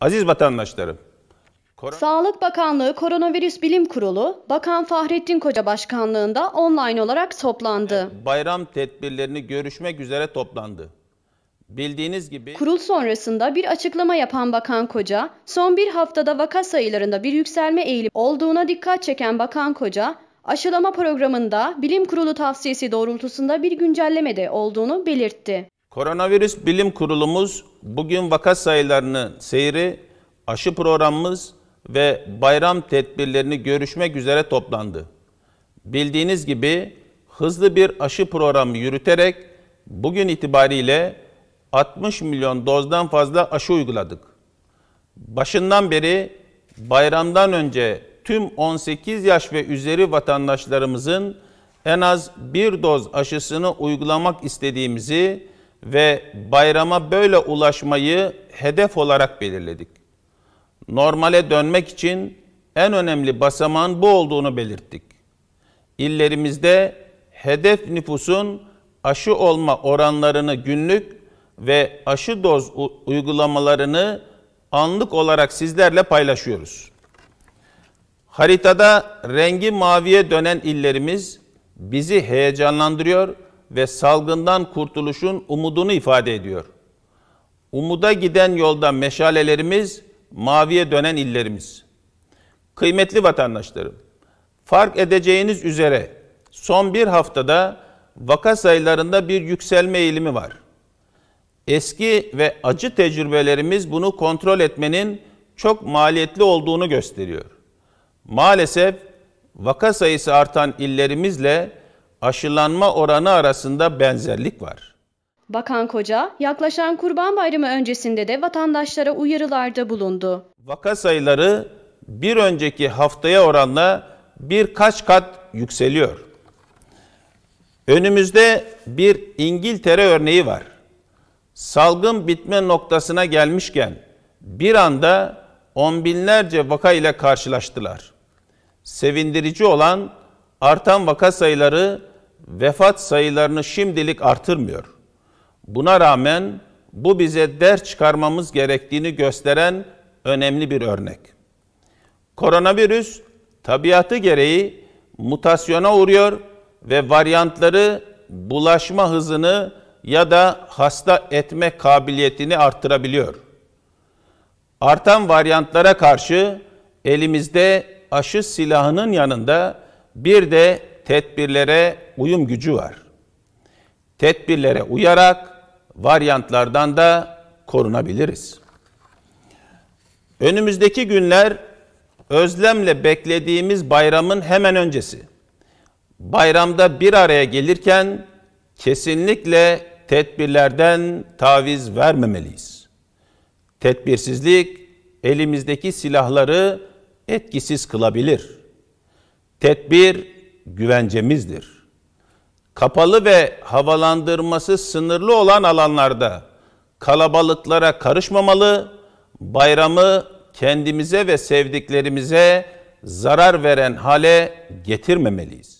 Aziz vatandaşlarım. Kor- Sağlık Bakanlığı Koronavirüs Bilim Kurulu, Bakan Fahrettin Koca başkanlığında online olarak toplandı. Bayram tedbirlerini görüşmek üzere toplandı. Bildiğiniz gibi kurul sonrasında bir açıklama yapan Bakan Koca, son bir haftada vaka sayılarında bir yükselme eğilim olduğuna dikkat çeken Bakan Koca, aşılama programında bilim kurulu tavsiyesi doğrultusunda bir güncelleme de olduğunu belirtti. Koronavirüs Bilim Kurulumuz bugün vaka sayılarının seyri, aşı programımız ve bayram tedbirlerini görüşmek üzere toplandı. Bildiğiniz gibi hızlı bir aşı programı yürüterek bugün itibariyle 60 milyon dozdan fazla aşı uyguladık. Başından beri bayramdan önce tüm 18 yaş ve üzeri vatandaşlarımızın en az bir doz aşısını uygulamak istediğimizi ve bayrama böyle ulaşmayı hedef olarak belirledik. Normale dönmek için en önemli basamağın bu olduğunu belirttik. İllerimizde hedef nüfusun aşı olma oranlarını günlük ve aşı doz uygulamalarını anlık olarak sizlerle paylaşıyoruz. Haritada rengi maviye dönen illerimiz bizi heyecanlandırıyor ve ve salgından kurtuluşun umudunu ifade ediyor. Umuda giden yolda meşalelerimiz, maviye dönen illerimiz. Kıymetli vatandaşlarım, fark edeceğiniz üzere son bir haftada vaka sayılarında bir yükselme eğilimi var. Eski ve acı tecrübelerimiz bunu kontrol etmenin çok maliyetli olduğunu gösteriyor. Maalesef vaka sayısı artan illerimizle aşılanma oranı arasında benzerlik var. Bakan Koca, yaklaşan Kurban Bayramı öncesinde de vatandaşlara uyarılarda bulundu. Vaka sayıları bir önceki haftaya oranla birkaç kat yükseliyor. Önümüzde bir İngiltere örneği var. Salgın bitme noktasına gelmişken bir anda on binlerce vaka ile karşılaştılar. Sevindirici olan artan vaka sayıları vefat sayılarını şimdilik artırmıyor. Buna rağmen bu bize ders çıkarmamız gerektiğini gösteren önemli bir örnek. Koronavirüs tabiatı gereği mutasyona uğruyor ve varyantları bulaşma hızını ya da hasta etme kabiliyetini artırabiliyor. Artan varyantlara karşı elimizde aşı silahının yanında bir de tedbirlere uyum gücü var. Tedbirlere uyarak varyantlardan da korunabiliriz. Önümüzdeki günler özlemle beklediğimiz bayramın hemen öncesi. Bayramda bir araya gelirken kesinlikle tedbirlerden taviz vermemeliyiz. Tedbirsizlik elimizdeki silahları etkisiz kılabilir. Tedbir güvencemizdir. Kapalı ve havalandırması sınırlı olan alanlarda kalabalıklara karışmamalı, bayramı kendimize ve sevdiklerimize zarar veren hale getirmemeliyiz.